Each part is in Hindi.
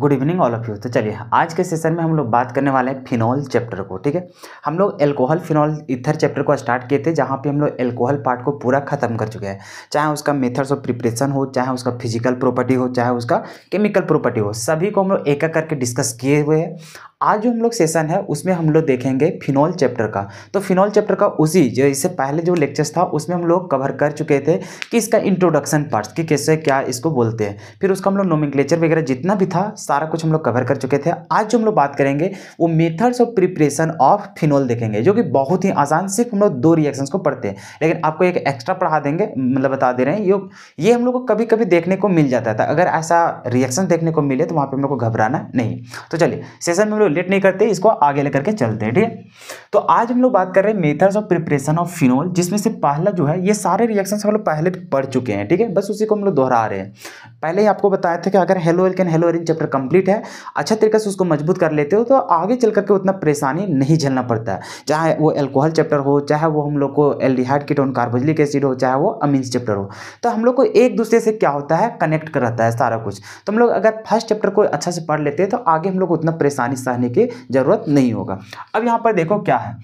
good evening all of you तो चलिए आज के सेशन में हम लोग बात करने वाले हैं फिनॉल चैप्टर को ठीक है हम लोग एल्कोहल फिनॉल इथर चैप्टर को स्टार्ट किए थे जहाँ पे हम लोग एल्कोहल पार्ट को पूरा खत्म कर चुके हैं चाहे उसका मेथड्स ऑफ प्रिपरेशन हो चाहे उसका फिजिकल प्रॉपर्टी हो चाहे उसका केमिकल प्रॉपर्टी हो सभी को हम लोग एक एक करके डिस्कस किए हुए हैं आज जो हम लोग सेशन है उसमें हम लोग देखेंगे फिनॉल चैप्टर का तो फिनॉल चैप्टर का उसी जो इससे पहले जो लेक्चर्स था उसमें हम लोग कवर कर चुके थे कि इसका इंट्रोडक्शन पार्ट कि कैसे क्या इसको बोलते हैं फिर उसका हम लोग नोमिक्लेचर वगैरह जितना भी था सारा कुछ हम लोग कवर कर चुके थे आज जो हम लोग बात करेंगे वो methods of preparation of phenol देखेंगे जो कि बहुत ही आसान सिर्फ हम लोग दो रिएक्शन को पढ़ते हैं लेकिन आपको एक एक्स्ट्रा पढ़ा देंगे मतलब बता दे रहे हैं ये ये हम लोग को कभी कभी देखने को मिल जाता था अगर ऐसा रिएक्शन देखने को मिले तो वहाँ पर हम लोग को घबराना नहीं तो चलिए सेशन में हम लोग लेट नहीं करते इसको आगे लेकर के चलते हैं ठीक है तो आज हम लोग बात कर रहे हैं methods of preparation of phenol जिसमें से पहला जो है ये सारे रिएक्शन हम लोग पहले पढ़ चुके हैं ठीक है बस उसी को हम लोग दोहरा रहे हैं पहले ही आपको बताया था कि अगर haloalkane haloarene chapter complete है अच्छा तरीके से उसको मजबूत कर लेते हो तो आगे चल करके उतना परेशानी नहीं झेलना पड़ता है चाहे वो एल्कोहल चैप्टर हो चाहे वो हम लोग को एल्डिहाइड कीटोन कार्बोजिलिक एसिड हो चाहे वो अमीन्स चैप्टर हो तो हम लोग को एक दूसरे से क्या होता है कनेक्ट कर रहता है सारा कुछ तो हम लोग अगर फर्स्ट चैप्टर को अच्छा से पढ़ लेते हैं तो आगे हम लोग उतना परेशानी सह जाने की ज़रूरत नहीं होगा अब यहाँ पर देखो क्या है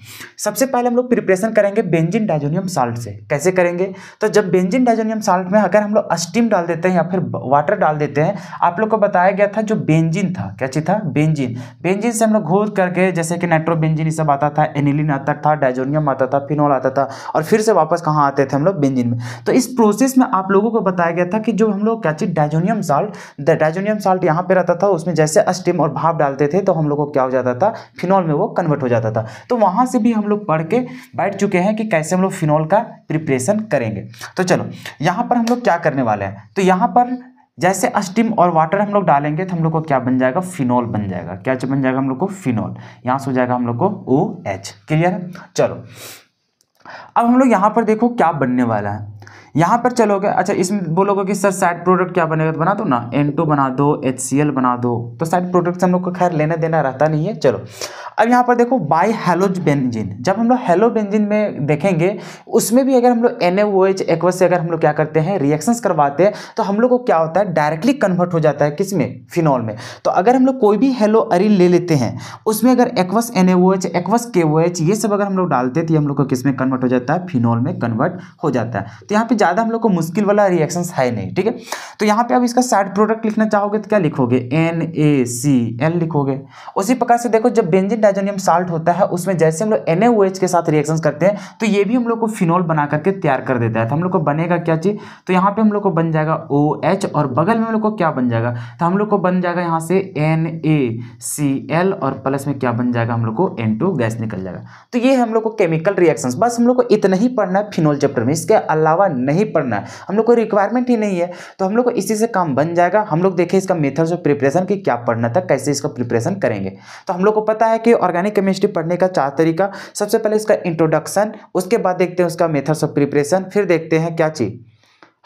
सबसे पहले हम लोग प्रिपरेशन करेंगे बेंजिन डाइजोनियम साल्ट से कैसे करेंगे तो जब बेंजिन डाइजोनियम साल्ट में अगर हम लोग अस्टीम डाल देते हैं या फिर वाटर डाल देते हैं आप लोग को बताया गया था जो बेंजिन था क्या चीज़ था बेंजिन बेंजिन से हम लोग घोल करके जैसे कि नाइट्रोबेंजिन ये सब आता था एनिलिन आता था डाइजोनियम आता था फिनोल आता था और फिर से वापस कहाँ आते थे हम लोग बेंजिन में तो इस प्रोसेस में आप लोगों को बताया गया था कि जो हम लोग क्या चीज़ डाइजोनियम साल्ट डाइजोनियम साल्ट यहाँ पर रहता था उसमें जैसे अस्टीम और भाप डालते थे तो हम लोग को क्या हो जाता था फिनॉल में वो कन्वर्ट हो जाता था तो वहाँ से भी हम लोग पढ़ के बैठ चुके हैं कि कैसे हम लोग फिनॉल का प्रिपरेशन करेंगे तो चलो यहाँ पर हम लोग क्या करने वाले हैं तो यहाँ पर जैसे अस्टिम और वाटर हम लोग डालेंगे तो हम लोग को क्या बन जाएगा फिनॉल बन जाएगा क्या बन जाएगा हम लोग को फिनॉल यहाँ से हो जाएगा हम लोग को ओ एच क्लियर है चलो अब हम लोग यहाँ पर देखो क्या बनने वाला है यहाँ पर चलोगे अच्छा इसमें बोलोगे कि सर साइड प्रोडक्ट क्या बनेगा तो बना दो ना एन टू बना दो एच सी एल बना दो तो साइड प्रोडक्ट हम लोग को खैर लेना देना रहता नहीं है चलो अब यहाँ पर देखो बाई हेलोज बेंजिन जब हम लोग हेलो बेंजिन में देखेंगे उसमें भी अगर हम लोग एन एच एक्वस से अगर हम लोग क्या करते हैं रिएक्शंस करवाते हैं तो हम लोग को क्या होता है डायरेक्टली कन्वर्ट हो जाता है किस में फिनॉल में तो अगर हम लोग कोई भी हेलो अरिन ले लेते हैं उसमें अगर एक्वस एन एच एक्वस के ओ एच ये सब अगर हम लोग डालते हैं तो ये हम लोग को किस में कन्वर्ट हो जाता है फिनॉल में कन्वर्ट हो जाता है तो यहाँ पर ज़्यादा हम लोग को मुश्किल वाला रिएक्शन है नहीं ठीक है तो यहाँ पे आप इसका साइड प्रोडक्ट लिखना चाहोगे तो क्या लिखोगे एन ए सी एन लिखोगे उसी प्रकार से देखो जब बेंजिन डाइजोनियम साल्ट होता है उसमें जैसे हम लोग एन के साथ रिएक्शन करते हैं तो ये भी हम लोग को फिनोल बना करके तैयार कर देता है तो हम लोग को बनेगा क्या चीज़ तो यहाँ पे हम लोग को बन जाएगा ओ OH और बगल में हम लोग को क्या बन जाएगा तो हम लोग को बन जाएगा यहाँ से एन ए सी एल और प्लस में क्या बन जाएगा हम लोग को एन टू गैस निकल जाएगा तो ये हम लोग को केमिकल रिएक्शन बस हम लोग को इतना ही पढ़ना है फिनोल चैप्टर में इसके अलावा नहीं पढ़ना है हम लोग को रिक्वायरमेंट ही नहीं है तो हम लोग को इसी से काम बन जाएगा हम लोग देखें इसका मेथड्स ऑफ प्रिपरेशन कि क्या पढ़ना था कैसे इसका प्रिपरेशन करेंगे तो हम लोग को पता है कि ऑर्गेनिक केमिस्ट्री पढ़ने का चार तरीका सबसे पहले इसका इंट्रोडक्शन उसके बाद देखते हैं उसका मेथड्स ऑफ प्रिपरेशन फिर देखते हैं क्या चीज़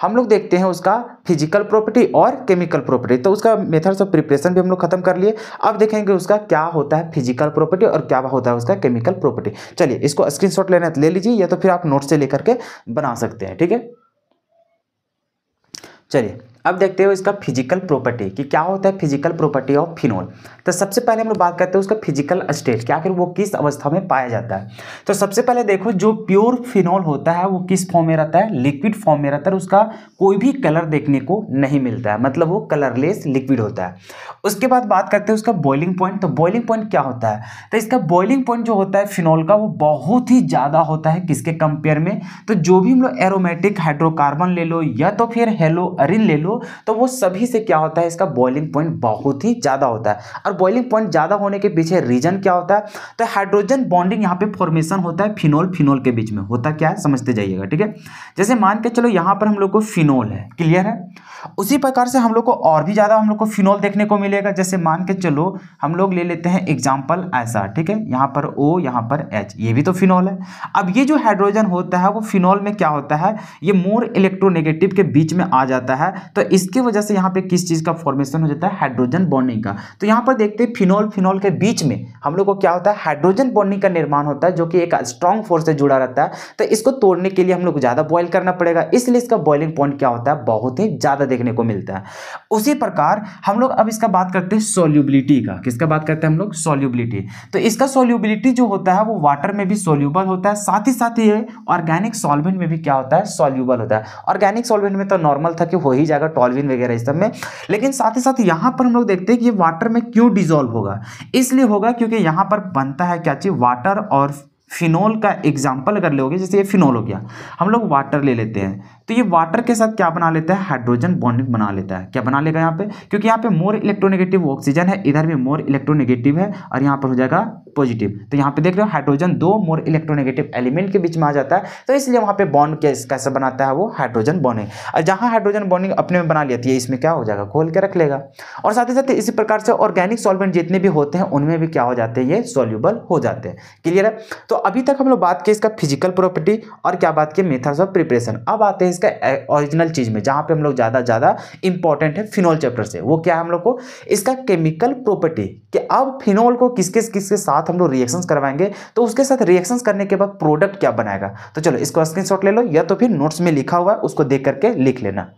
हम लोग देखते हैं उसका फिजिकल प्रॉपर्टी और केमिकल प्रॉपर्टी तो उसका मेथड्स ऑफ प्रिपरेशन भी हम लोग खत्म कर लिए अब देखेंगे उसका क्या होता है फिजिकल प्रॉपर्टी और क्या होता है उसका केमिकल प्रॉपर्टी चलिए इसको स्क्रीनशॉट लेना ले लीजिए या तो फिर आप नोट से लेकर के बना सकते हैं ठीक है चलिए अब देखते हो इसका फिजिकल प्रॉपर्टी कि क्या होता है फिजिकल प्रॉपर्टी ऑफ फिनोल तो सबसे पहले हम लोग बात करते हैं उसका फिजिकल स्टेट क्या आखिर वो किस अवस्था में पाया जाता है तो सबसे पहले देखो जो प्योर फिनोल होता है वो किस फॉर्म में रहता है लिक्विड फॉर्म में रहता है उसका कोई भी कलर देखने को नहीं मिलता है मतलब वो कलरलेस लिक्विड होता है उसके बाद बात करते हैं उसका बॉइलिंग पॉइंट तो बॉइलिंग पॉइंट क्या होता है तो इसका बॉइलिंग पॉइंट जो होता है फिनॉल का वो बहुत ही ज़्यादा होता है किसके कंपेयर में तो जो भी हम लोग एरोमेटिक हाइड्रोकार्बन ले लो या तो फिर हेलो अरिन ले लो हो तो वो सभी से क्या होता है इसका बॉइलिंग पॉइंट बहुत ही ज़्यादा होता है और बॉइलिंग पॉइंट ज़्यादा होने के पीछे रीजन क्या होता है तो हाइड्रोजन बॉन्डिंग यहाँ पे फॉर्मेशन होता है फिनोल फिनोल के बीच में होता क्या है समझते जाइएगा ठीक है जैसे मान के चलो यहाँ पर हम लोग को फिनोल है क्लियर है उसी प्रकार से हम लोग को और भी ज़्यादा हम लोग को फिनोल देखने को मिलेगा जैसे मान के चलो हम लोग ले लेते हैं एग्जाम्पल ऐसा ठीक है यहाँ पर ओ यहाँ पर एच ये भी तो फिनोल है अब ये जो हाइड्रोजन होता है वो फिनोल में क्या होता है ये मोर इलेक्ट्रोनेगेटिव के बीच में आ जाता है तो इसके वजह से यहाँ पे किस चीज़ का फॉर्मेशन हो जाता है हाइड्रोजन बॉन्डिंग का तो यहाँ पर देखते हैं फिनॉल फिनॉल के बीच में हम लोग को क्या होता है हाइड्रोजन बॉन्डिंग का निर्माण होता है जो कि एक स्ट्रॉन्ग फोर्स से जुड़ा रहता है तो इसको तोड़ने के लिए हम लोग ज़्यादा बॉयल करना पड़ेगा इसलिए इसका बॉइलिंग पॉइंट क्या होता है बहुत ही ज़्यादा देखने को मिलता है उसी प्रकार हम लोग अब इसका बात करते हैं सोल्यूबिलिटी का किसका बात करते हैं हम लोग सोल्यूबिलिटी तो इसका सोल्यूबिलिटी जो होता है वो वाटर में भी सोल्यूबल होता है साथ ही साथ ये ऑर्गेनिक सॉल्वेंट में भी क्या होता है सोल्यूबल होता है ऑर्गेनिक सॉल्वेंट में तो नॉर्मल था कि हो ही जाएगा टॉलविन वगैरह इस सब में लेकिन साथ ही साथ यहाँ पर हम लोग देखते हैं कि ये वाटर में क्यों डिजोल्व होगा इसलिए होगा क्योंकि यहाँ पर बनता है क्या चीज़ वाटर और फिनोल का एग्जाम्पल अगर लोगे जैसे ये फिनोल हो गया हम लोग वाटर ले लेते हैं तो ये वाटर के साथ क्या बना लेता है हाइड्रोजन बॉन्डिंग बना लेता है क्या बना लेगा यहाँ पे क्योंकि यहाँ पे मोर इलेक्ट्रोनेगेटिव ऑक्सीजन है इधर भी मोर इलेक्ट्रोनेगेटिव है और यहाँ पर हो जाएगा पॉजिटिव तो यहाँ पे देख रहे हो हाइड्रोजन दो मोर इलेक्ट्रोनेगेटिव एलिमेंट के बीच में आ जाता है तो इसलिए वहाँ पे बॉन्ड कैसे बनाता है वो हाइड्रोजन बॉन्डिंग और जहाँ हाइड्रोजन बॉन्डिंग अपने में बना लेती तो है इसमें क्या हो जाएगा खोल के रख लेगा और साथ ही साथ इसी प्रकार से ऑर्गेनिक सॉल्वेंट जितने भी होते हैं उनमें भी क्या हो जाते हैं ये सोल्यूबल हो जाते हैं क्लियर है तो अभी तक हम लोग बात की इसका फिजिकल प्रॉपर्टी और क्या बात की मेथड्स ऑफ प्रिपरेशन अब आते हैं इसका ओरिजिनल चीज़ में जहां पे हम लोग ज़्यादा ज़्यादा इंपॉर्टेंट है फिनोल चैप्टर से वो क्या है हम लोग को इसका केमिकल प्रॉपर्टी कि अब फिनोल को किसके किसके साथ हम लोग रिएक्शंस करवाएंगे तो उसके साथ रिएक्शंस करने के बाद प्रोडक्ट क्या बनाएगा तो चलो इसको स्क्रीनशॉट ले लो या तो फिर नोट्स में लिखा हुआ है उसको देख करके लिख लेना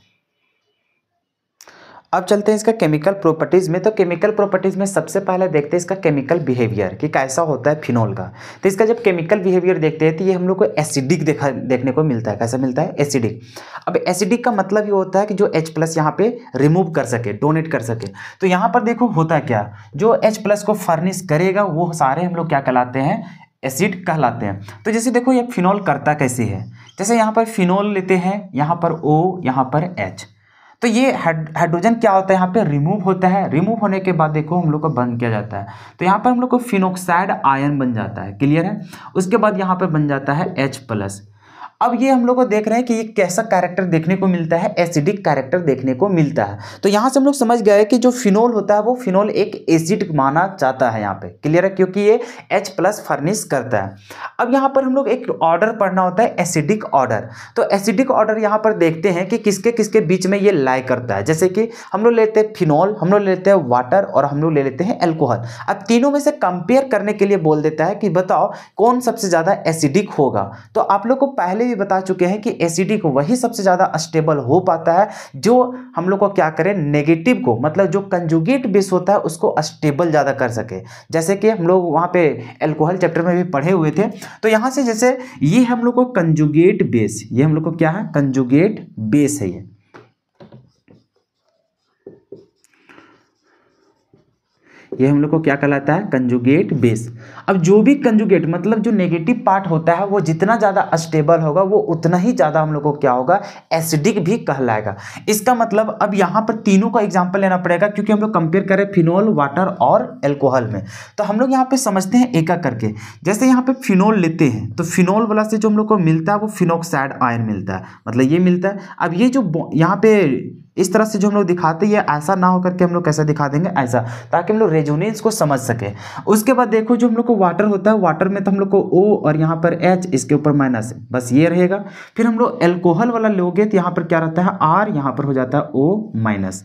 अब चलते हैं इसका केमिकल प्रॉपर्टीज़ में तो केमिकल प्रॉपर्टीज़ में सबसे पहले देखते हैं इसका केमिकल बिहेवियर कि कैसा होता है फिनोल का तो इसका जब केमिकल बिहेवियर देखते हैं तो ये हम लोग को एसिडिक देखा देखने को मिलता है कैसा मिलता है एसिडिक अब एसिडिक का मतलब ये होता है कि जो एच प्लस यहाँ पर रिमूव कर सके डोनेट कर सके तो यहाँ पर देखो होता है क्या जो एच प्लस को फर्निश करेगा वो सारे हम लोग क्या कहलाते हैं एसिड कहलाते हैं तो जैसे देखो ये फिनोल करता कैसे है जैसे यहाँ पर फिनोल लेते हैं यहाँ पर ओ यहाँ पर एच तो ये हाइड्रोजन क्या होता है यहाँ पे रिमूव होता है रिमूव होने के बाद देखो हम लोग को बंद किया जाता है तो यहाँ पर हम लोग को फिनोक्साइड आयन बन जाता है क्लियर है उसके बाद यहाँ पर बन जाता है एच प्लस अब ये हम लोग को देख रहे हैं कि ये कैसा कैरेक्टर देखने को मिलता है एसिडिक कैरेक्टर देखने को मिलता है तो यहाँ से हम लोग समझ गए कि जो फिनोल होता है वो फिनोल एक एसिड माना जाता है यहाँ पे क्लियर है क्योंकि ये एच प्लस फर्निश करता है अब यहाँ पर हम लोग एक ऑर्डर पढ़ना होता है एसिडिक ऑर्डर तो एसिडिक ऑर्डर यहाँ पर देखते हैं कि किसके किसके बीच में ये लाई करता है जैसे कि हम लोग लेते हैं फिनॉल हम लोग लेते हैं वाटर और हम लोग ले लेते हैं एल्कोहल अब तीनों में से कंपेयर करने के लिए बोल देता है कि बताओ कौन सबसे ज़्यादा एसिडिक होगा तो आप लोग को पहले पहले भी बता चुके हैं कि एसिडिक वही सबसे ज़्यादा अस्टेबल हो पाता है जो हम लोग को क्या करें नेगेटिव को मतलब जो कंजुगेट बेस होता है उसको अस्टेबल ज़्यादा कर सके जैसे कि हम लोग वहाँ पे एल्कोहल चैप्टर में भी पढ़े हुए थे तो यहाँ से जैसे ये हम लोग को कंजुगेट बेस ये हम लोग को क्या है कंजुगेट बेस है ये ये हम लोग को क्या कहलाता है कंजुगेट बेस अब जो भी कंजुगेट मतलब जो नेगेटिव पार्ट होता है वो जितना ज़्यादा अस्टेबल होगा वो उतना ही ज़्यादा हम लोग को क्या होगा एसिडिक भी कहलाएगा इसका मतलब अब यहाँ पर तीनों का एग्जाम्पल लेना पड़ेगा क्योंकि हम लोग कंपेयर करें फिनोल वाटर और एल्कोहल में तो हम लोग यहाँ पर समझते हैं एका करके जैसे यहाँ पर फिनोल लेते हैं तो फिनोल वाला से जो हम लोग को मिलता है वो फिनोक्साइड आयन मिलता है मतलब ये मिलता है अब ये जो यहाँ पे इस तरह से जो हम लोग दिखाते हैं ऐसा ना होकर के हम लोग कैसे दिखा देंगे ऐसा ताकि हम लोग रेजोनेंस को समझ सके उसके बाद देखो जो हम लोग को वाटर होता है वाटर में तो हम लोग को ओ और यहाँ पर एच इसके ऊपर माइनस बस ये रहेगा फिर हम लोग एल्कोहल वाला लोगे तो यहाँ पर क्या रहता है आर यहाँ पर हो जाता है ओ माइनस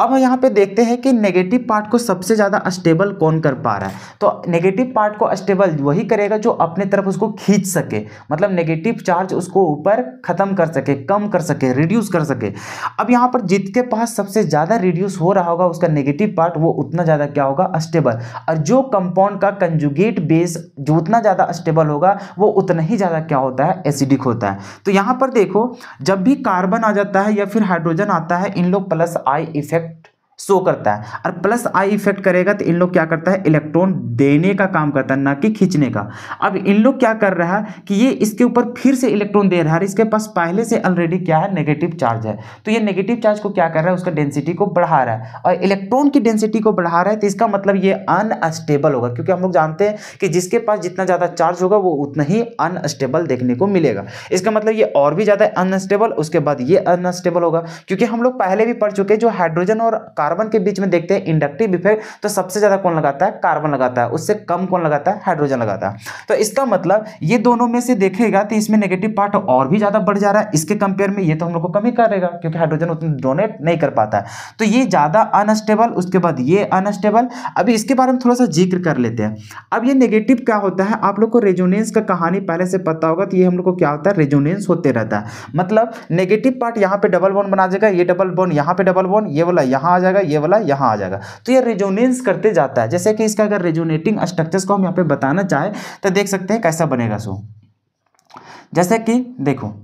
अब यहाँ पे देखते हैं कि नेगेटिव पार्ट को सबसे ज़्यादा स्टेबल कौन कर पा रहा है तो नेगेटिव पार्ट को स्टेबल वही करेगा जो अपने तरफ उसको खींच सके मतलब नेगेटिव चार्ज उसको ऊपर ख़त्म कर सके कम कर सके रिड्यूस कर सके अब यहाँ पर जिसके पास सबसे ज़्यादा रिड्यूस हो रहा होगा उसका नेगेटिव पार्ट वो उतना ज़्यादा क्या होगा स्टेबल और जो कंपाउंड का कंजुगेट बेस जो उतना ज़्यादा स्टेबल होगा वो उतना ही ज़्यादा क्या होता है एसिडिक होता है तो यहाँ पर देखो जब भी कार्बन आ जाता है या फिर हाइड्रोजन आता है इन लोग प्लस आई इफेक्ट शो करता है और प्लस आई इफेक्ट करेगा तो इन लोग क्या करता है इलेक्ट्रॉन देने का काम करता है ना कि खींचने का अब इन लोग क्या कर रहा है कि ये इसके ऊपर फिर से इलेक्ट्रॉन दे रहा है इसके पास पहले से ऑलरेडी क्या है नेगेटिव चार्ज है तो ये नेगेटिव चार्ज को क्या कर रहा है उसका डेंसिटी को बढ़ा रहा है और इलेक्ट्रॉन की डेंसिटी को बढ़ा रहा है तो इसका मतलब ये अनस्टेबल होगा क्योंकि हम लोग जानते हैं कि जिसके पास जितना ज़्यादा चार्ज होगा वो उतना ही अनस्टेबल देखने को मिलेगा इसका मतलब ये और भी ज़्यादा अनस्टेबल उसके बाद ये अनस्टेबल होगा क्योंकि हम लोग पहले भी पढ़ चुके हैं जो हाइड्रोजन और कार्बन कार्बन के बीच में देखते हैं इंडक्टिव इफेक्ट तो सबसे ज़्यादा कौन लगाता है कार्बन लगाता है उससे कम कौन लगाता है हाइड्रोजन लगाता है तो इसका मतलब ये दोनों में से देखेगा तो इसमें नेगेटिव पार्ट और भी ज़्यादा बढ़ जा रहा है इसके कंपेयर में ये तो हम लोग को कम ही करेगा क्योंकि हाइड्रोजन उतना डोनेट नहीं कर पाता है तो ये ज़्यादा अनस्टेबल उसके बाद ये अनस्टेबल अभी इसके बारे में थोड़ा सा जिक्र कर लेते हैं अब ये नेगेटिव क्या होता है आप लोग को रेजोनेंस का कहानी पहले से पता होगा तो ये हम लोग को क्या होता है रेजोनेंस होते रहता है मतलब नेगेटिव पार्ट यहाँ पे डबल बॉन्ड बना देगा ये डबल बॉन्ड यहाँ पे डबल बॉन्ड ये वाला यहाँ आ जाएगा जाएगा ये वाला यहाँ आ जाएगा तो ये रेजोनेंस करते जाता है जैसे कि इसका अगर रेजोनेटिंग स्ट्रक्चर्स को हम यहाँ पे बताना चाहें तो देख सकते हैं कैसा बनेगा सो जैसे कि देखो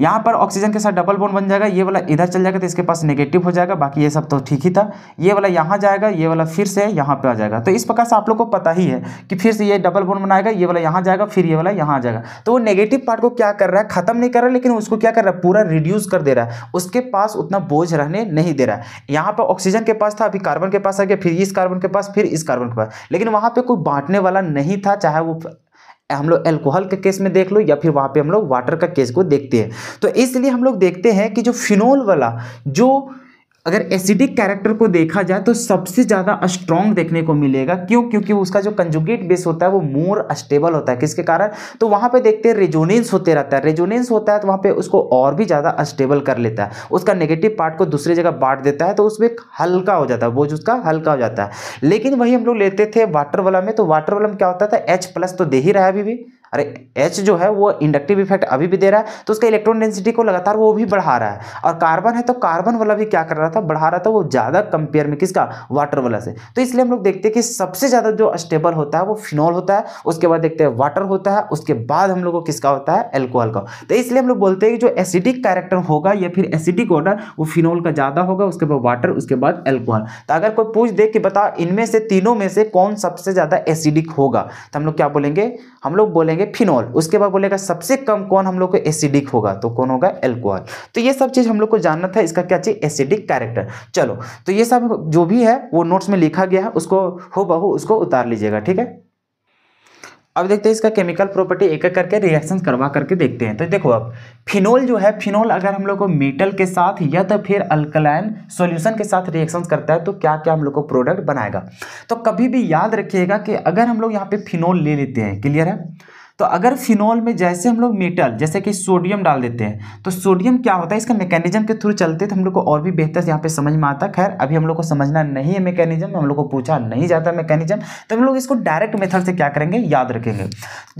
यहाँ पर ऑक्सीजन के साथ डबल बोन बन जाएगा ये वाला इधर चल जाएगा तो इसके पास नेगेटिव हो जाएगा बाकी ये सब तो ठीक ही था ये वाला यहाँ जाएगा ये वाला फिर से यहाँ पे आ जाएगा तो इस प्रकार से आप लोग को पता ही है कि फिर से ये डबल बोन बनाएगा ये वाला यहाँ जाएगा फिर ये वाला यहाँ आ जाएगा तो वो नेगेटिव पार्ट को क्या कर रहा है खत्म नहीं कर रहा लेकिन उसको क्या कर रहा है पूरा रिड्यूस कर दे रहा है उसके पास उतना बोझ रहने नहीं दे रहा है यहाँ पर ऑक्सीजन के पास था अभी कार्बन के पास आ गया फिर इस कार्बन के पास फिर इस कार्बन के पास लेकिन वहाँ पर कोई बांटने वाला नहीं था चाहे वो हम लोग एल्कोहल के केस में देख लो या फिर वहाँ पे हम लोग वाटर का केस को देखते हैं तो इसलिए हम लोग देखते हैं कि जो फिनोल वाला जो अगर एसिडिक कैरेक्टर को देखा जाए तो सबसे ज़्यादा स्ट्रॉन्ग देखने को मिलेगा क्यों क्योंकि उसका जो कंजुगेट बेस होता है वो मोर स्टेबल होता है किसके कारण तो वहाँ पे देखते हैं रेजोनेंस होते रहता है रेजोनेंस होता है तो वहाँ पे उसको और भी ज़्यादा अस्टेबल कर लेता है उसका नेगेटिव पार्ट को दूसरी जगह बांट देता है तो उसमें हल्का हो जाता है वो उसका हल्का हो जाता है लेकिन वही हम लोग लेते थे वाटर वाला में तो वाटर वाला में क्या होता था एच प्लस तो दे ही रहा है अभी भी अरे एच जो है वो इंडक्टिव इफेक्ट अभी भी दे रहा है तो उसका इलेक्ट्रॉन डेंसिटी को लगातार वो भी बढ़ा रहा है और कार्बन है तो कार्बन वाला भी क्या कर रहा था बढ़ा रहा था वो ज़्यादा कंपेयर में किसका वाटर वाला से तो इसलिए हम लोग देखते हैं कि सबसे ज़्यादा जो स्टेबल होता है वो फिनॉल होता है उसके बाद देखते हैं वाटर होता है उसके बाद हम लोग को किसका होता है एल्कोहल का तो इसलिए हम लोग बोलते हैं कि जो एसिडिक कैरेक्टर होगा या फिर एसिडिक ऑर्डर वो फिनॉल का ज़्यादा होगा उसके बाद वाटर उसके बाद एल्कोहल तो अगर कोई पूछ दे कि बता इनमें से तीनों में से कौन सबसे ज़्यादा एसिडिक होगा तो हम लोग क्या बोलेंगे हम लोग बोलेंगे बोलेंगे फिनॉल उसके बाद बोलेगा सबसे कम कौन हम लोग को एसिडिक होगा तो कौन होगा एल्कोहल तो ये सब चीज़ हम लोग को जानना था इसका क्या चाहिए एसिडिक कैरेक्टर चलो तो ये सब जो भी है वो नोट्स में लिखा गया है उसको हो बहु उसको उतार लीजिएगा ठीक है अब देखते हैं इसका केमिकल प्रॉपर्टी एक एक करके रिएक्शन करवा करके देखते हैं तो देखो अब फिनोल जो है फिनोल अगर हम लोग को मेटल के साथ या तो फिर अल्कलाइन सॉल्यूशन के साथ रिएक्शन करता है तो क्या क्या हम लोग को प्रोडक्ट बनाएगा तो कभी भी याद रखिएगा कि अगर हम लोग यहाँ पे फिनोल ले लेते हैं क्लियर है तो अगर फिनॉल में जैसे हम लोग मेटल जैसे कि सोडियम डाल देते हैं तो सोडियम क्या होता है इसका मैकेनिज्म के थ्रू चलते तो हम लोग को और भी बेहतर यहाँ पे समझ में आता खैर अभी हम लोग को समझना नहीं है मैकेनिज्म हम लोग को पूछा नहीं जाता मैकेनिज्म तो हम लोग इसको डायरेक्ट मेथड से क्या करेंगे याद रखेंगे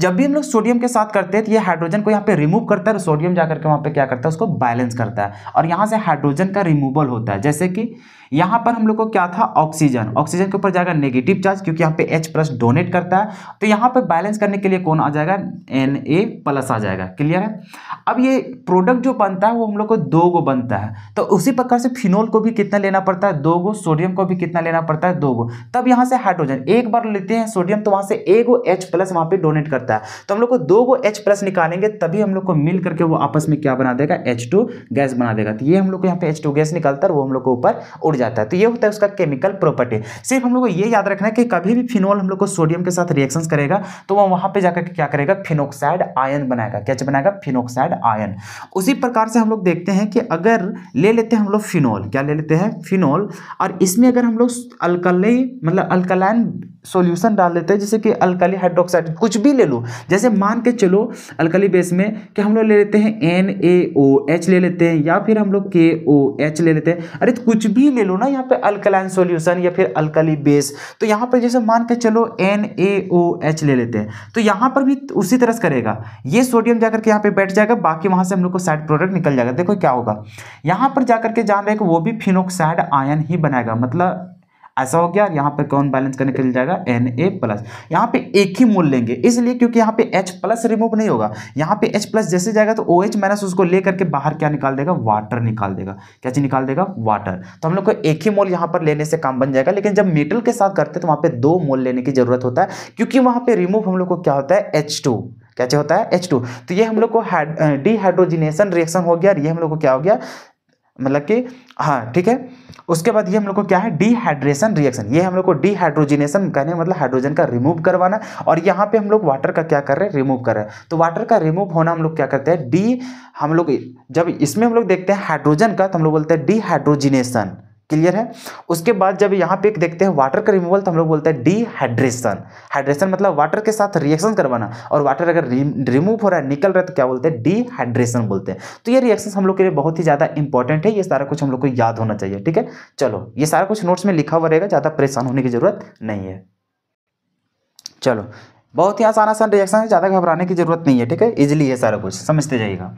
जब भी हम लोग सोडियम के साथ करते हैं तो ये हाइड्रोजन को यहाँ पे रिमूव करता है और सोडियम जाकर के वहाँ पर क्या करता है उसको बैलेंस करता है और यहाँ से हाइड्रोजन का रिमूवल होता है जैसे कि यहां पर हम लोग को क्या था ऑक्सीजन ऑक्सीजन के ऊपर जाएगा नेगेटिव चार्ज क्योंकि यहां पे H प्लस डोनेट करता है तो यहां पर बैलेंस करने के लिए कौन आ जाएगा एन ए प्लस आ जाएगा क्लियर है अब ये प्रोडक्ट जो बनता है वो हम लोग को दो गो बनता है तो उसी प्रकार से फिनोल को भी कितना लेना पड़ता है दो गो सोडियम को भी कितना लेना पड़ता है दो गो तब यहाँ से हाइड्रोजन एक बार लेते हैं सोडियम तो वहां से ए गो एच प्लस वहाँ पर डोनेट करता है तो हम लोग को दो गो एच प्लस निकालेंगे तभी हम लोग को मिल करके वो आपस में क्या बना देगा एच गैस बना देगा तो ये हम लोग को यहाँ पे एच गैस निकालता है वो हम लोग को ऊपर उड़ जाता है तो ये होता है उसका केमिकल प्रॉपर्टी सिर्फ हम लोग को ये याद रखना है कि कभी भी फिनोल हम लोग को सोडियम के साथ रिएक्शन करेगा तो वह वहाँ पर जाकर क्या करेगा फिनोक्साइड आयन बनाएगा क्या बनाएगा फिनोक्साइड आयन उसी प्रकार से हम लोग देखते हैं कि अगर ले लेते हैं हम लोग फिनोल क्या ले लेते हैं फिनोल और इसमें अगर हम लोग अल्कली मतलब अल्कलाइन सोल्यूशन डाल देते हैं जैसे कि अल्कली हाइड्रोक्साइड कुछ भी ले लो जैसे मान के चलो अल्कली बेस में कि हम लोग ले लेते हैं एन ए ओ एच ले लेते हैं या फिर हम लोग के ओ एच ले लेते हैं अरे कुछ भी ले लो लो ना यहाँ पे अल्कलाइन सोल्यूशन या फिर अल्कली बेस तो यहाँ पर जैसे मान के चलो एन ए ओ एच ले लेते हैं तो यहाँ पर भी उसी तरह से करेगा ये सोडियम जाकर के यहाँ पे बैठ जाएगा बाकी वहाँ से हम लोग को साइड प्रोडक्ट निकल जाएगा देखो क्या होगा यहाँ पर जाकर के जान रहे कि वो भी फिनोक्साइड आयन ही बनाएगा मतलब ऐसा हो गया यहाँ पर कौन बैलेंस करने के लिए जाएगा एन ए प्लस यहाँ पे एक ही मूल लेंगे इसलिए क्योंकि यहाँ पे H प्लस रिमूव नहीं होगा यहाँ पे H प्लस जैसे जाएगा तो ओ एच माइनस उसको ले करके बाहर क्या निकाल देगा वाटर निकाल देगा क्या चीज़ निकाल देगा वाटर तो हम लोग को एक ही मोल यहाँ पर लेने से काम बन जाएगा लेकिन जब मेटल के साथ करते हैं तो वहाँ पे दो मोल लेने की जरूरत होता है क्योंकि वहाँ पे रिमूव हम लोग को क्या होता है एच टू होता है H2 तो ये हम लोग को डीहाइड्रोजिनेशन रिएक्शन eh, हो गया और ये हम लोग को क्या हो गया मतलब कि हाँ ठीक है उसके बाद ये हम लोग को क्या है डीहाइड्रेशन रिएक्शन ये हम लोग को डीहाइड्रोजिनेशन कहने मतलब हाइड्रोजन का रिमूव करवाना और यहाँ पे हम लोग वाटर का क्या कर रहे हैं रिमूव कर रहे हैं तो वाटर का रिमूव होना हम लोग क्या करते हैं डी हम लोग जब इसमें हम लोग देखते हैं हाइड्रोजन का तो हम लोग बोलते हैं डीहाइड्रोजिनेशन क्लियर है उसके बाद जब यहाँ पे एक देखते हैं वाटर का रिमूवल तो हम लोग बोलते हैं डीहाइड्रेशन हाइड्रेशन मतलब वाटर के साथ रिएक्शन करवाना और वाटर अगर रिमूव हो रहा है निकल रहा है तो क्या बोलते हैं डीहाइड्रेशन बोलते हैं तो ये रिएक्शन हम लोग के लिए बहुत ही ज़्यादा इंपॉर्टेंट है ये सारा कुछ हम लोग को याद होना चाहिए ठीक है चलो ये सारा कुछ नोट्स में लिखा हुआ रहेगा ज़्यादा परेशान होने की ज़रूरत नहीं है चलो बहुत ही आसान आसान रिएक्शन है ज़्यादा घबराने की जरूरत नहीं है ठीक है इजिली है सारा कुछ समझते जाइएगा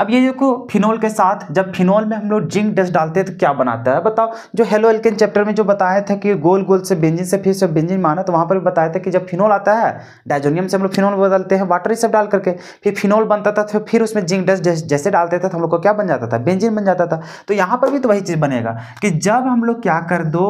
अब ये देखो फिनोल के साथ जब फिनोल में हम लोग जिंक डस्ट डालते हैं तो क्या बनाता है बताओ जो हेलो एल्केन चैप्टर में जो बताया था कि गोल गोल से बेंजिन से फिर से बेंजिन माना तो वहाँ पर भी बताया था कि जब फिनोल आता है डाइजोनियम से हम लोग फिनोल बदलते हैं वाटर ये सब डाल करके फिर फिनोल बनता था तो फिर उसमें जिंक डस्ट जैसे डालते थे तो हम लोग को क्या बन जाता था बेंजिन बन जाता था तो यहाँ पर भी तो वही चीज़ बनेगा कि जब हम लोग क्या कर दो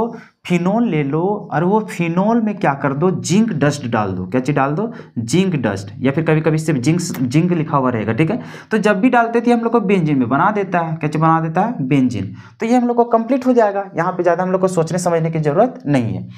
फिनोल ले लो और वो फिनोल में क्या कर दो जिंक डस्ट डाल दो क्या चीज़ डाल दो जिंक डस्ट या फिर कभी कभी सिर्फ जिंक जिंक लिखा हुआ रहेगा ठीक है तो जब भी डालते थे हम लोग को बेंजिन में बना देता है क्या चीज़ बना देता है बेंजिन तो ये हम लोग को कंप्लीट हो जाएगा यहाँ पर ज़्यादा हम लोग को सोचने समझने की ज़रूरत नहीं है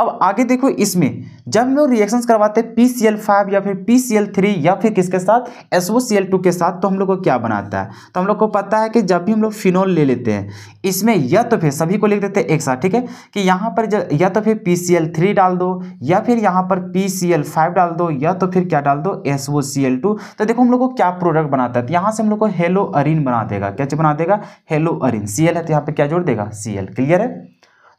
अब आगे देखो इसमें जब हम लोग रिएक्शन करवाते हैं पी सी एल फाइव या फिर पी सी एल थ्री या फिर किसके साथ S O C L two के साथ तो हम लोग को क्या बनाता है तो हम लोग को पता है कि जब भी हम लोग फिनोल ले लेते हैं इसमें या तो फिर सभी को लिख देते हैं एक साथ ठीक है कि यहाँ पर या तो फिर पी सी एल थ्री डाल दो या फिर यहाँ पर पी सी एल फाइव डाल दो या तो फिर क्या डाल दो S O C L two तो देखो हम लोग को क्या प्रोडक्ट बनाता है तो यहाँ से हम लोग को हेलो अरिन बना देगा क्या बना देगा हेलो अरिन सी एल है तो यहाँ पर क्या जोड़ देगा सी एल क्लियर है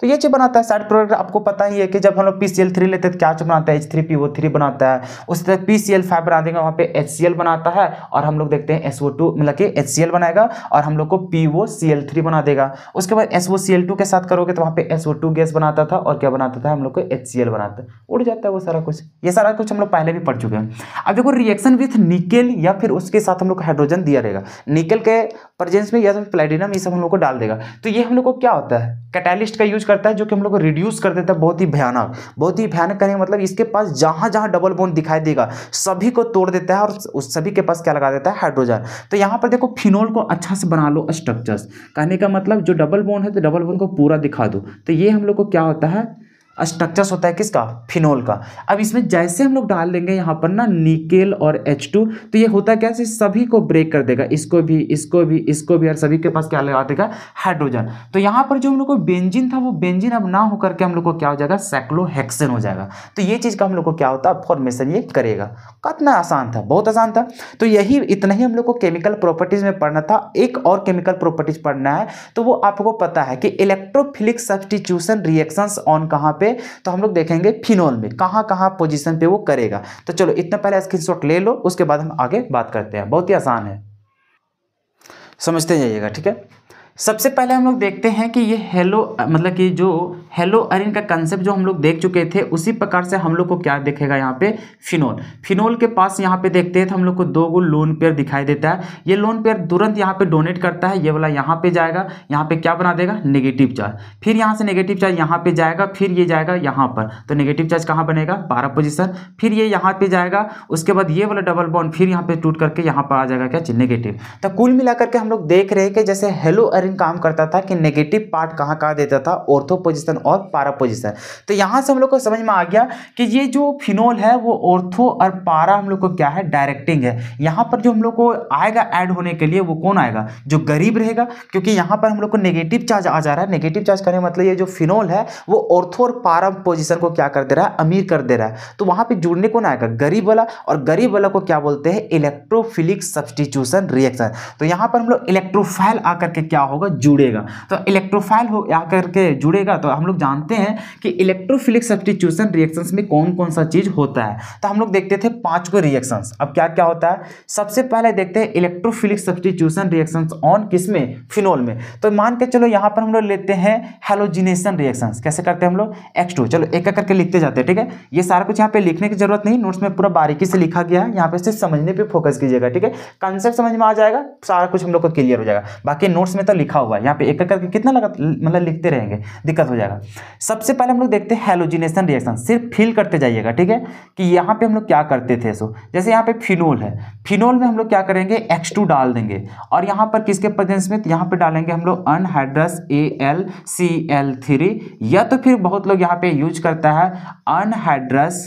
तो ये चीज़ बनाता है साइड प्रोडक्ट आपको पता ही है कि जब हम लोग पी सी एल थ्री लेते हैं तो क्या चीज़ बनाता है H three P O three बनाता है उसी तरह पी सी एल फाइव बना देंगे वहाँ पे एच सी एल बनाता है और हम लोग देखते हैं एस ओ टू मतलब कि एच सी एल बनाएगा और हम लोग को P O C L three बना देगा उसके बाद S O C L two के साथ करोगे तो वहाँ पे एस ओ टू गैस बनाता था और क्या बनाता था हम लोग को एच सी एल बनाता है उड़ जाता है वो सारा कुछ ये सारा कुछ हम लोग पहले भी पढ़ चुके हैं अब देखो रिएक्शन विथ निकेल या फिर उसके साथ हम लोग को हाइड्रोजन दिया रहेगा निकेल के प्रजेंस में या तो प्लेटिनम ये सब हम लोग को डाल देगा तो ये हम लोग को क्या होता है कैटेलिस्ट का यूज करता है जो कि हम लोग को रिड्यूस कर देता है बहुत ही भयानक बहुत ही भयानक करेंगे मतलब इसके पास जहाँ जहाँ डबल बोन दिखाई देगा सभी को तोड़ देता है और उस सभी के पास क्या लगा देता है हाइड्रोजन तो यहाँ पर देखो फिनोल को अच्छा से बना लो स्ट्रक्चर्स कहने का मतलब जो डबल बोन है तो डबल बोन को पूरा दिखा दो तो ये हम लोग को क्या होता है स्ट्रक्चर्स होता है किसका फिनोल का अब इसमें जैसे हम लोग डाल देंगे यहाँ पर ना निकेल और एच टू तो ये होता क्या है सभी को ब्रेक कर देगा इसको भी इसको भी इसको भी और सभी के पास क्या लगा देगा हाइड्रोजन तो यहाँ पर जो हम लोग को बेंजिन था वो बेंजिन अब ना होकर के हम लोग को क्या हो जाएगा सेक्लोहेक्सन हो जाएगा तो ये चीज़ का हम लोग को क्या होता है फॉर्मेशन ये करेगा कितना आसान था बहुत आसान था तो यही इतना ही हम लोग को केमिकल प्रॉपर्टीज़ में पढ़ना था एक और केमिकल प्रॉपर्टीज पढ़ना है तो वो आपको पता है कि इलेक्ट्रोफिलिक सब्सटीट्यूशन रिएक्शंस ऑन कहाँ पर पे तो हम लोग देखेंगे फिनोल में कहाँ कहाँ पोजिशन पे वो करेगा तो चलो इतना पहले स्क्रीनशॉट ले लो उसके बाद हम आगे बात करते हैं बहुत ही आसान है समझते जाइएगा ठीक है सबसे पहले हम लोग देखते हैं कि ये हेलो मतलब कि जो हेलो अरिन का कंसेप्ट जो हम लोग देख चुके थे उसी प्रकार से हम लोग को क्या दिखेगा यहाँ पे फिनोल फिनोल के पास यहाँ पे देखते हैं तो हम लोग को दो गो लोन पेयर दिखाई देता है ये लोन पेयर तुरंत यहाँ पे डोनेट करता है ये वाला यहाँ पे जाएगा यहाँ पे क्या बना देगा नेगेटिव चार्ज फिर यहाँ से नेगेटिव चार्ज यहाँ पे जाएगा फिर ये जाएगा यहाँ पर तो नेगेटिव चार्ज कहाँ बनेगा बारह पोजिशन फिर ये यहाँ पर जाएगा उसके बाद ये वाला डबल बॉन्ड फिर यहाँ पे टूट करके यहाँ पर आ जाएगा क्या नेगेटिव तो कुल मिलाकर के हम लोग देख रहे हैं कि जैसे हेलो अरिन बेहतरीन काम करता था कि नेगेटिव पार्ट कहाँ कहाँ देता था ऑर्थो पोजिशन और पारा पोजिशन तो यहाँ से हम लोग को समझ में आ गया कि ये जो फिनोल है वो ऑर्थो और पारा हम लोग को क्या है डायरेक्टिंग है यहाँ पर जो हम लोग को आएगा ऐड होने के लिए वो कौन आएगा जो गरीब रहेगा क्योंकि यहाँ पर हम लोग को नेगेटिव चार्ज आ जा रहा है नेगेटिव चार्ज करने का मतलब ये जो फिनोल है वो ऑर्थो और पारा पोजिशन को क्या कर दे रहा है अमीर कर दे रहा है तो वहाँ पर जुड़ने कौन आएगा गरीब वाला और गरीब वाला को क्या बोलते हैं इलेक्ट्रोफिलिक सब्सटीट्यूशन रिएक्शन तो यहाँ पर हम लोग इलेक्ट्रोफाइल आकर के क्या हो होगा जुड़ेगा तो इलेक्ट्रोफाइल हो या करके जुड़ेगा तो हम लोग जानते हैं कि इलेक्ट्रोफिलिक सब्सटीट्यूशन रिएक्शंस में कौन कौन सा चीज़ होता है तो हम लोग देखते थे पांच को रिएक्शंस अब क्या क्या होता है सबसे पहले देखते हैं इलेक्ट्रोफिलिक सब्सटीट्यूशन रिएक्शंस ऑन किस में फिनोल में तो मान के चलो यहाँ पर हम लोग लेते हैं हेलोजिनेशन रिएक्शंस कैसे करते हैं हम लोग एक्स चलो एक एक करके लिखते जाते हैं ठीक है ये सारा कुछ यहाँ पे लिखने की जरूरत नहीं नोट्स में पूरा बारीकी से लिखा गया है यहाँ पे सिर्फ समझने पर फोकस कीजिएगा ठीक है कंसेप्ट समझ में आ जाएगा सारा कुछ हम लोग को क्लियर हो जाएगा बाकी नोट्स में तो लिखा हुआ है यहाँ पे एक एक करके कितना लगा मतलब लिखते रहेंगे दिक्कत हो जाएगा सबसे पहले हम लोग देखते हैं हेलोजिनेशन रिएक्शन सिर्फ फील करते जाइएगा ठीक है कि यहाँ पे हम लोग क्या करते थे सो जैसे यहाँ पे फिनोल है फिनोल में हम लोग क्या करेंगे एक्स टू डाल देंगे और यहाँ पर किसके प्रजेंस में यहाँ पर डालेंगे हम लोग anhydrous A L C L three या तो फिर बहुत लोग यहाँ पे यूज करता है anhydrous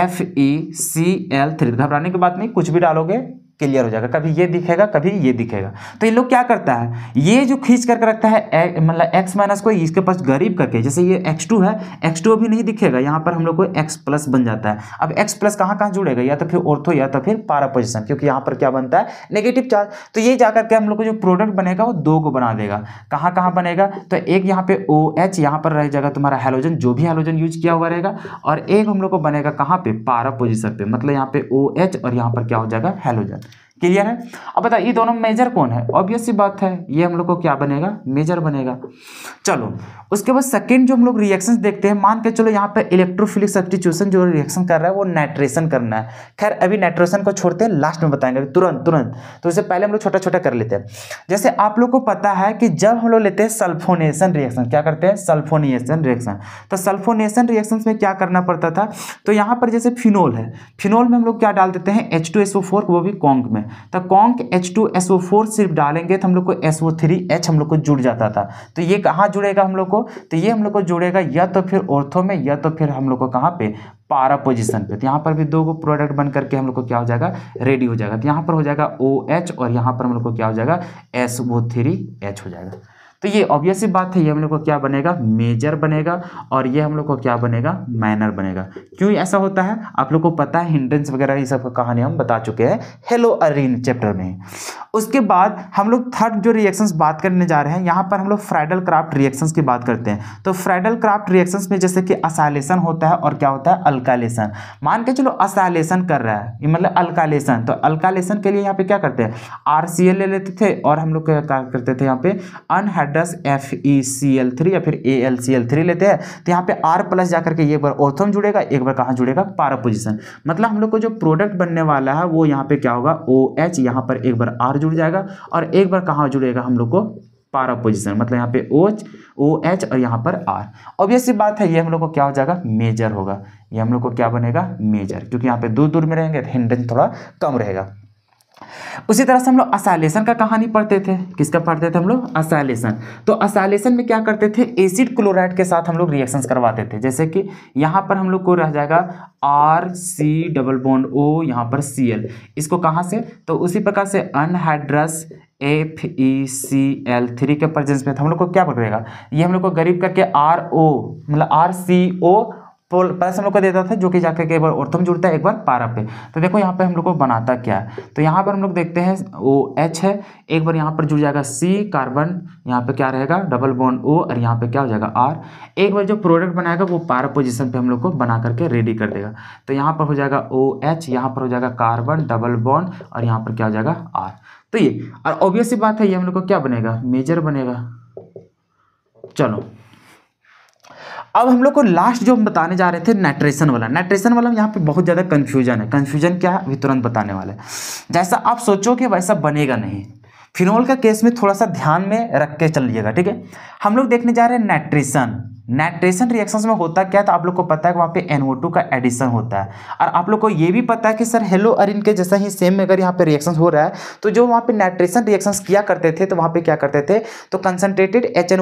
F E C L three घबराने की बात नहीं कुछ भी डालोगे क्लियर हो जाएगा कभी ये दिखेगा कभी ये दिखेगा तो ये लोग क्या करता है ये जो खींच करके रखता है मतलब एक्स माइनस को इसके पास गरीब करके जैसे ये एक्स टू है एक्स टू अभी नहीं दिखेगा यहाँ पर हम लोग को एक्स प्लस बन जाता है अब एक्स प्लस कहाँ कहाँ जुड़ेगा या तो फिर ऑर्थो या तो फिर पारा पोजिशन क्योंकि यहाँ पर क्या बनता है नेगेटिव चार्ज तो ये जा करके हम लोग को जो प्रोडक्ट बनेगा वो दो को बना देगा कहाँ कहाँ बनेगा तो एक यहाँ पे ओ एच यहाँ पर रह जाएगा तुम्हारा हेलोजन जो भी हेलोजन यूज किया हुआ रहेगा और एक हम लोग को बनेगा कहाँ पे पारा पोजिशन पे मतलब यहाँ पे ओ एच और यहाँ पर क्या हो जाएगा हेलोजन क्लियर है अब बताइए ये दोनों मेजर कौन है ऑब्वियस सी बात है ये हम लोग को क्या बनेगा मेजर बनेगा चलो उसके बाद सेकेंड जो हम लोग रिएक्शन देखते हैं मान के चलो यहाँ पे इलेक्ट्रोफिलिक सब्सटीट्यूशन जो रिएक्शन कर रहा है वो नाइट्रेशन करना है खैर अभी नाइट्रेशन को छोड़ते हैं लास्ट में बताएंगे तुरंत तुरंत तो उससे पहले हम लोग छोटा छोटा कर लेते हैं जैसे आप लोग को पता है कि जब हम लोग लेते हैं सल्फोनेशन रिएक्शन क्या करते हैं सल्फोनेशन रिएक्शन तो सल्फोनेशन रिएक्शन में क्या करना पड़ता था तो यहाँ पर जैसे फिनोल है फिनोल में हम लोग क्या डाल देते हैं एच वो भी कॉन्ग में तो conc H two S O four सिर्फ डालेंगे तो हम लोग को एस ओ थ्री एच हम लोग को जुड़ जाता था तो ये कहाँ जुड़ेगा हम लोग को तो ये हम लोग को जुड़ेगा या तो फिर ऑर्थो में या तो फिर हम लोग को कहाँ पे पारा पोजिशन पे तो यहाँ पर भी दो को प्रोडक्ट बन करके हम लोग को क्या हो जाएगा रेडी हो जाएगा तो यहाँ पर हो जाएगा ओ OH एच और यहाँ पर हम लोग को क्या हो जाएगा एस ओ थ्री एच हो जाएगा तो ये ऑब्वियस सी बात है ये हम लोग को क्या बनेगा मेजर बनेगा और ये हम लोग को क्या बनेगा माइनर बनेगा क्यों ऐसा होता है आप लोग को पता है हिंड्रेंस वगैरह ये सब कहानी हम बता चुके हैं हेलो अरिन चैप्टर में उसके बाद हम लोग थर्ड जो रिएक्शंस बात करने जा रहे हैं यहाँ पर हम लोग फ्राइडल क्राफ्ट रिएक्शंस की बात करते हैं तो फ्राइडल क्राफ्ट रिएक्शंस में जैसे कि असाइलेशन होता है और क्या होता है अल्कालेशन मान के चलो असाइलेशन कर रहा है मतलब अल्कालेशन तो अल्कालेशन के लिए यहाँ पे क्या करते हैं आर ले लेते थे और हम लोग क्या करते थे यहाँ पे anhydrous F E C L three या फिर A L C L three लेते हैं तो यहाँ पे आर प्लस जा करके एक बार ओर्थम जुड़ेगा एक बार कहाँ जुड़ेगा पारा पोजिशन मतलब हम लोग को जो प्रोडक्ट बनने वाला है वो यहाँ पे क्या होगा ओ एच यहाँ पर एक बार आर जुड़ जाएगा और एक बार कहाँ जुड़ेगा हम लोग को पारा पोजिशन मतलब यहाँ पे ओ एच ओ एच और यहाँ पर आर ये सी बात है ये हम लोग को क्या हो जाएगा मेजर होगा ये हम लोग को क्या बनेगा मेजर क्योंकि यहाँ पे दूर दूर में रहेंगे हिंडन तो थोड़ा कम रहेगा उसी तरह से हम लोग असाइलेशन का कहानी पढ़ते थे किसका पढ़ते थे हम लोग असाइलेशन तो असाइलेशन में क्या करते थे एसिड क्लोराइड के साथ हम लोग रिएक्शंस करवाते थे जैसे कि यहाँ पर हम लोग को रह जाएगा R C double bond O यहाँ पर सी एल इसको कहाँ से तो उसी प्रकार से anhydrous F E C L three के प्रेजेंस में तो हम लोग को क्या पकड़ेगा ये हम लोग को गरीब करके आर ओ मतलब आर सी ओ पोल तो प्लस हम लोग को देता था जो कि जाकर के एक बार ओर्थम जुड़ता है एक बार पारा पे तो देखो यहाँ पे हम लोग को बनाता क्या है तो यहाँ पर हम लोग देखते हैं ओ एच है एक बार यहाँ पर जुड़ जाएगा सी कार्बन यहाँ पे क्या रहेगा डबल बोन ओ और यहाँ पे क्या हो जाएगा आर एक बार जो प्रोडक्ट बनाएगा वो पारा पोजिशन पर हम लोग को बना करके रेडी कर देगा तो यहाँ पर हो जाएगा ओ एच यहाँ पर हो जाएगा कार्बन डबल बॉन्ड और यहाँ पर क्या हो जाएगा आर तो ये और ऑब्वियस बात है ये हम लोग को क्या बनेगा मेजर बनेगा चलो अब हम लोग को लास्ट जो हम बताने जा रहे थे नेट्रेशन वाला नेट्रेशन वाला यहाँ पे बहुत ज़्यादा कन्फ्यूजन है कन्फ्यूजन क्या है अभी तुरंत बताने वाला है जैसा आप सोचोगे वैसा बनेगा नहीं फिनोल का केस में थोड़ा सा ध्यान में रख के चलिएगा ठीक है हम लोग देखने जा रहे हैं नेट्रेशन नाइट्रेशन रिएक्शंस में होता क्या तो आप लोग को पता है कि वहाँ पे टू का एडिशन होता है और आप लोग को ये भी पता है कि सर हेलो अरिन के जैसा ही सेम अगर यहाँ पे रिएक्शन हो रहा है तो जो वहाँ पे नाइट्रेशन रिएक्शंस किया करते थे तो वहाँ पे क्या करते थे तो कंसनट्रेटेड एच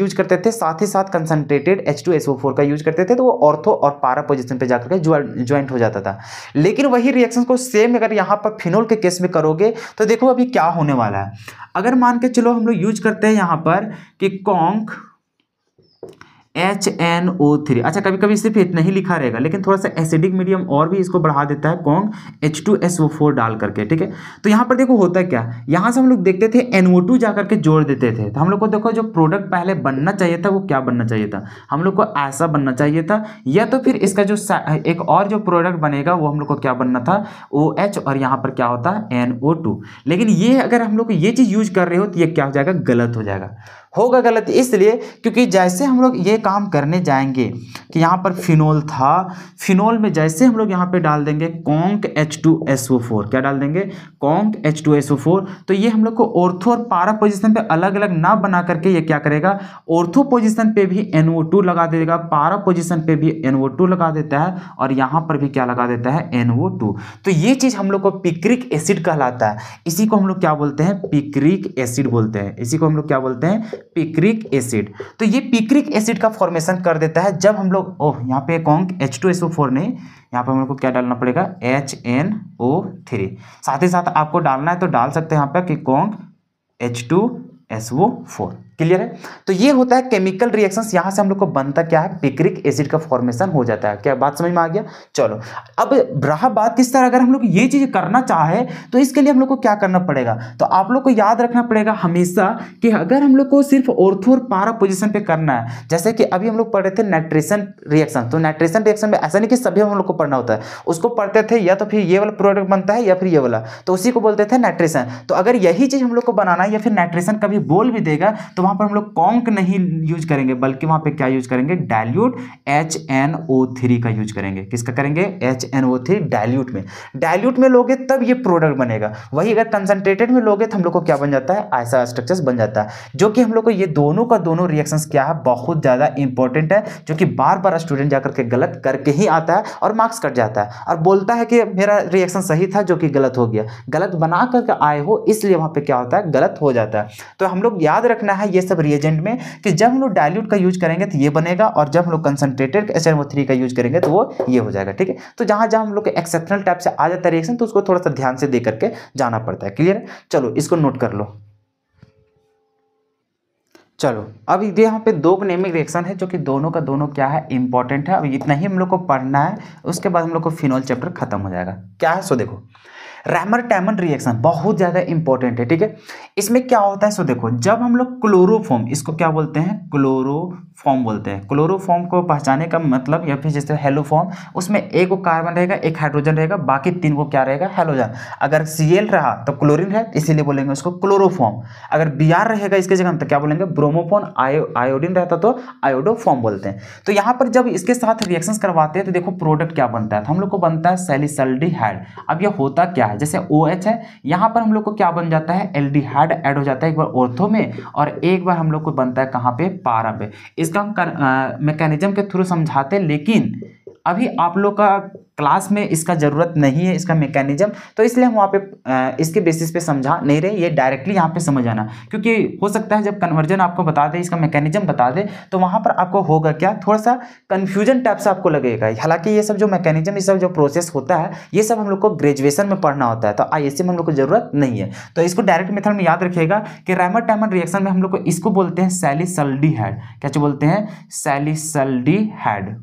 यूज करते थे साथ ही साथ कंसनट्रेटेड एच का यूज करते थे तो वो ऑर्थो और पारा पोजिशन पर जाकर के ज्वाइंट हो जाता था लेकिन वही रिएक्शन को सेम अगर यहाँ पर फिनोल के केस में करोगे तो देखो अभी क्या होने वाला है अगर मान के चलो हम लोग यूज करते हैं यहाँ पर कि conc H N O three अच्छा कभी कभी सिर्फ इतना ही लिखा रहेगा लेकिन थोड़ा सा एसिडिक मीडियम और भी इसको बढ़ा देता है conc H two S O four डाल करके ठीक है तो यहाँ पर देखो होता है क्या यहाँ से हम लोग देखते थे एन ओ टू जा करके जोड़ देते थे तो हम लोग को देखो जो प्रोडक्ट पहले बनना चाहिए था वो क्या बनना चाहिए था हम लोग को ऐसा बनना चाहिए था या तो फिर इसका जो एक और जो प्रोडक्ट बनेगा वो हम लोग को क्या बनना था ओ एच और यहाँ पर क्या होता है एन ओ टू लेकिन ये अगर हम लोग ये चीज़ यूज कर रहे हो तो ये क्या हो जाएगा गलत हो जाएगा होगा गलत इसलिए क्योंकि जैसे हम लोग ये काम करने जाएंगे कि यहाँ पर फिनोल था फिनोल में जैसे हम लोग यहाँ पे डाल देंगे conc H two S O four क्या डाल देंगे conc H two S O four तो ये हम लोग को ऑर्थो और पारा पोजिशन पे अलग अलग ना बना करके ये क्या करेगा ऑर्थो पोजिशन पे भी एन ओ टू लगा देगा पारा पोजिशन पे भी एन ओ टू लगा देता है और यहाँ पर भी क्या लगा देता है एन ओ टू तो ये चीज़ हम लोग को पिक्रिक एसिड कहलाता है इसी को हम लोग क्या बोलते हैं पिक्रिक एसिड बोलते हैं इसी को हम लोग क्या बोलते हैं पिक्रिक एसिड तो ये पिक्रिक एसिड का फॉर्मेशन कर देता है जब हम लोग ओह यहाँ पे conc H two S O four नहीं यहाँ पर हम लोग को क्या डालना पड़ेगा एच एन ओ थ्री साथ ही साथ आपको डालना है तो डाल सकते हैं यहाँ पर कि conc H two S O four clear है तो ये होता है केमिकल रिएक्शन यहां से हम लोग को बनता क्या है पिक्रिक एसिड का फॉर्मेशन हो जाता है क्या बात समझ में आ गया चलो अब रहा बात किस तरह अगर हम लोग ये चीज़ करना चाहे तो इसके लिए हम लोग को क्या करना पड़ेगा तो आप लोग को याद रखना पड़ेगा हमेशा कि अगर हम लोग को सिर्फ ओर्थो और पारा पोजिशन पे करना है जैसे कि अभी हम लोग पढ़ रहे थे नाइट्रेशन रिएक्शन तो नाइट्रेशन रिएक्शन में ऐसा नहीं कि सभी हम लोग को पढ़ना होता है उसको पढ़ते थे या तो फिर ये वाला प्रोडक्ट बनता है या फिर ये वाला तो उसी को बोलते थे नाइट्रेशन तो अगर यही चीज़ हम लोग को बनाना है या फिर नाइट्रेशन कभी बोल भी देगा तो वहां पर हम लोग कॉन्क नहीं यूज करेंगे बल्कि वहां पे क्या यूज करेंगे dilute H N O three का यूज करेंगे किसका करेंगे H N O three dilute में डायल्यूट में लोगे तब ये प्रोडक्ट बनेगा वही अगर कंसनट्रेटेड में लोगे तो हम लोग को क्या बन जाता है ऐसा स्ट्रक्चर बन जाता है जो कि हम लोग को ये दोनों का दोनों रिएक्शन क्या है बहुत ज़्यादा इंपॉर्टेंट है जो कि बार बार स्टूडेंट जाकर के गलत करके ही आता है और मार्क्स कट जाता है और बोलता है कि मेरा रिएक्शन सही था जो कि गलत हो गया गलत बना करके आए हो इसलिए वहां पर क्या होता है गलत हो जाता है तो हम लोग याद रखना है ये ये सब रिएजेंट में कि जब हम लोग डायल्यूट का यूज करेंगे तो ये बनेगा और जब हम लोग कंसनट्रेटेड एस थ्री का यूज करेंगे तो वो ये हो जाएगा ठीक है तो जहाँ जहाँ हम लोग एक्सेप्शनल टाइप से आ जाता है रिएक्शन तो उसको थोड़ा सा ध्यान से दे करके जाना पड़ता है क्लियर चलो इसको नोट कर लो चलो अब ये यहाँ पे दो नेमिक रिएक्शन है जो कि दोनों का दोनों क्या है इंपॉर्टेंट है अब इतना ही हम लोग को पढ़ना है उसके बाद हम लोग को फिनॉल चैप्टर खत्म हो जाएगा क्या है सो देखो रैमर टैमन रिएक्शन बहुत ज़्यादा इंपॉर्टेंट है ठीक है इसमें क्या होता है सो देखो जब हम लोग क्लोरोफॉर्म इसको क्या बोलते हैं क्लोरो फॉर्म बोलते हैं क्लोरोफॉर्म को पहचाने का मतलब या फिर जैसे हेलोफॉर्म उसमें एक वो कार्बन रहेगा एक हाइड्रोजन रहेगा बाकी तीन को क्या रहेगा हेलोजन अगर सी रहा तो क्लोरीन है इसीलिए बोलेंगे उसको क्लोरोफॉर्म अगर बी रहेगा इसके जगह तो क्या बोलेंगे ब्रोमोफोन आयो आयोडीन रहता तो आयोडोफॉर्म बोलते हैं तो यहाँ पर जब इसके साथ रिएक्शन करवाते हैं तो देखो प्रोडक्ट क्या बनता है तो हम लोग को बनता है सेलिसल्डी अब यह होता क्या है जैसे ओ एच है यहाँ पर हम लोग को क्या बन जाता है एल डी ऐड हो जाता है एक बार ओर्थो में और एक बार हम लोग को बनता है कहाँ पे पारा पे इस इसका मैकेनिज्म के थ्रू समझाते लेकिन अभी आप लोग का क्लास में इसका ज़रूरत नहीं है इसका मैकेनिज्म तो इसलिए हम वहाँ पे इसके बेसिस पे समझा नहीं रहे ये डायरेक्टली यहाँ पे समझ आना क्योंकि हो सकता है जब कन्वर्जन आपको बता दे इसका मैकेनिज्म बता दे तो वहाँ पर आपको होगा क्या थोड़ा सा कन्फ्यूजन टाइप से आपको लगेगा हालांकि ये सब जो मैकेनिज्म ये सब जो प्रोसेस होता है ये सब हम लोग को ग्रेजुएसन में पढ़ना होता है तो आई में हम लोग को ज़रूरत नहीं है तो इसको डायरेक्ट मेथड में याद रखिएगा कि रैमर टैमर रिएक्शन में हम लोग को इसको बोलते हैं सैलिसल्डी हैड क्या बोलते हैं सैलिसल्डी हैड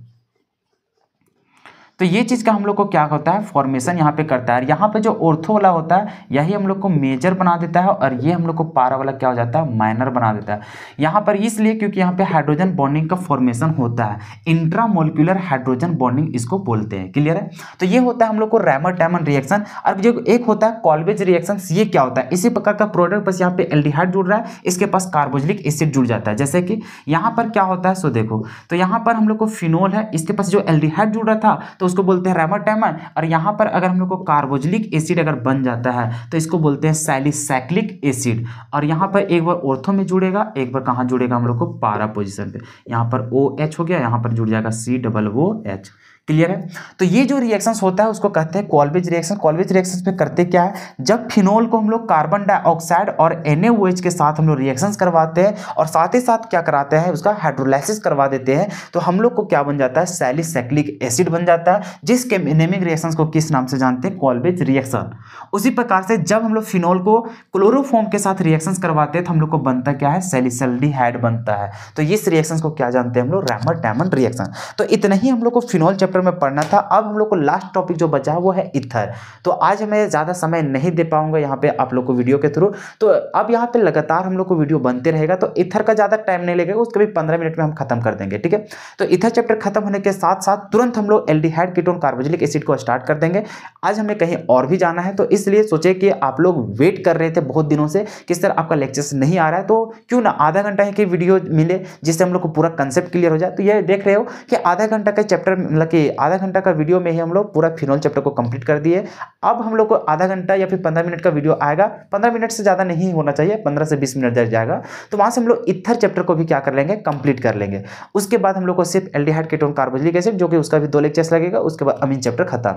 तो ये चीज़ का हम लोग को क्या होता है फॉर्मेशन यहाँ पे करता है यहाँ पे जो ओर्थो वाला होता है यही हम लोग को मेजर बना देता है और ये हम लोग को पारा वाला क्या हो जाता है माइनर बना देता है यहाँ पर इसलिए क्योंकि यहाँ पे हाइड्रोजन बॉन्डिंग का फॉर्मेशन होता है इंट्रामोलिकुलर हाइड्रोजन बॉन्डिंग इसको बोलते हैं क्लियर है तो ये होता है हम लोग को रैमर टैमन रिएक्शन और जो एक होता है कॉलबेज रिएक्शन ये क्या होता है इसी प्रकार का प्रोडक्ट बस यहाँ पे एल जुड़ रहा है इसके पास कार्बोजिलिक एसिड जुड़ जाता है जैसे कि यहाँ पर क्या होता है सो देखो तो यहाँ पर हम लोग को फिनोल है इसके पास जो एल जुड़ रहा था तो उसको बोलते हैं रेमाटेमन और यहाँ पर अगर हम लोग को कार्बोजिलिक एसिड अगर बन जाता है तो इसको बोलते हैं सैलिसैक्लिक एसिड और यहाँ पर एक बार ओर्थो में जुड़ेगा एक बार कहाँ जुड़ेगा हम लोग को पारा पोजिशन पर यहाँ पर ओ OH हो गया यहाँ पर जुड़ जाएगा C double O H clear है तो ये जो रिएक्शन होता है उसको कहते हैं कॉलवेज रिएक्शन कॉलवेज रिएक्शन में करते क्या है जब फिनोल को हम लोग कार्बन डाइऑक्साइड और एन के साथ हम लोग रिएक्शन करवाते हैं और साथ ही साथ क्या कराते हैं उसका हाइड्रोलाइसिस करवा देते हैं तो हम लोग को क्या बन जाता है सैलिसक्लिक एसिड बन जाता है जिसके नेमिक रिएक्शन को किस नाम से जानते हैं कॉलवेज रिएक्शन उसी प्रकार से जब हम लोग फिनोल को क्लोरोफॉर्म के साथ रिएक्शन करवाते हैं तो हम लोग को बनता क्या है सेलिसल्डिहाइड बनता है तो इस रिएक्शन को क्या जानते हैं हम लोग रैमर डायमंड रिएक्शन तो इतना ही हम लोग को फिनोल चैप्टर चैप्टर में पढ़ना था अब हम लोग को लास्ट टॉपिक जो बचा है वो है इथर तो आज मैं ज़्यादा समय नहीं दे पाऊंगा यहाँ पे आप लोग को वीडियो के थ्रू तो अब यहाँ पे लगातार हम लोग को वीडियो बनते रहेगा तो इथर का ज़्यादा टाइम नहीं लगेगा उसके भी पंद्रह मिनट में हम खत्म कर देंगे ठीक है तो इथर चैप्टर खत्म होने के साथ साथ तुरंत हम लोग aldehyde ketone carboxylic acid को स्टार्ट कर देंगे आज हमें कहीं और भी जाना है तो इसलिए सोचे कि आप लोग वेट कर रहे थे बहुत दिनों से कि सर आपका लेक्चर्स नहीं आ रहा है तो क्यों ना आधा घंटा ही की वीडियो मिले जिससे हम लोग को पूरा कंसेप्ट क्लियर हो जाए तो ये देख रहे हो कि आधा घंटा का चैप्टर मतलब कि देखिए आधा घंटा का वीडियो में ही हम लोग पूरा फिनॉल चैप्टर को कंप्लीट कर दिए अब हम लोग को आधा घंटा या फिर पंद्रह मिनट का वीडियो आएगा पंद्रह मिनट से ज़्यादा नहीं होना चाहिए पंद्रह से बीस मिनट जर जाएगा तो वहाँ से हम लोग इथर चैप्टर को भी क्या कर लेंगे कंप्लीट कर लेंगे उसके बाद हम लोग को सिर्फ एल्डिहाइड केटोन कार्बोजिलिक एसिड जो कि उसका भी दो लेक्चर्स लगेगा उसके बाद अमीन चैप्टर खत्म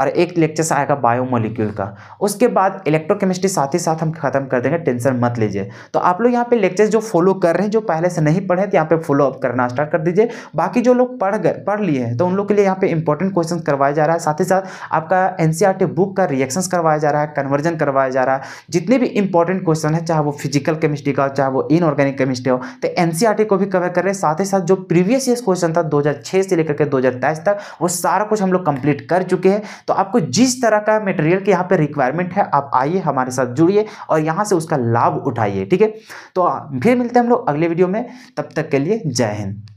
और एक लेक्चर आएगा बायोमोलिक्यूल का उसके बाद इलेक्ट्रोकेमिस्ट्री साथ ही साथ हम खत्म कर देंगे टेंशन मत लीजिए तो आप लोग यहाँ पे लेक्चर्स जो फॉलो कर रहे हैं जो पहले से नहीं पढ़े तो यहाँ पे फॉलो अप करना स्टार्ट कर दीजिए बाकी जो लोग पढ़ गए पढ़ लिए हैं तो उन लोग के लिए यहाँ पे इंपॉर्टेंट क्वेश्चन करवाया जा रहा है साथ ही साथ आपका एन बुक e का रिएक्शन करवाया जा रहा है कन्वर्जन करवाया जा रहा है जितने भी इंपॉर्टेंट क्वेश्चन है चाहे वो फिजिकल केमिस्ट्री का हो चाहे वो इनऑर्गेनिक केमिस्ट्री हो तो एन e को भी कवर कर रहे हैं साथ ही साथ जो प्रीवियस ईयर क्वेश्चन था दो से लेकर के दो तक वो सारा कुछ हम लोग कंप्लीट कर चुके हैं तो आपको जिस तरह का मटेरियल की यहाँ पे रिक्वायरमेंट है आप आइए हमारे साथ जुड़िए और यहाँ से उसका लाभ उठाइए ठीक है तो फिर मिलते हैं हम लोग अगले वीडियो में तब तक के लिए जय हिंद